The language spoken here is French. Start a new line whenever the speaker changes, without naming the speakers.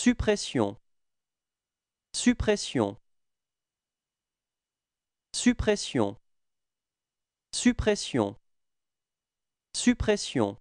Suppression. Suppression. Suppression. Suppression. Suppression.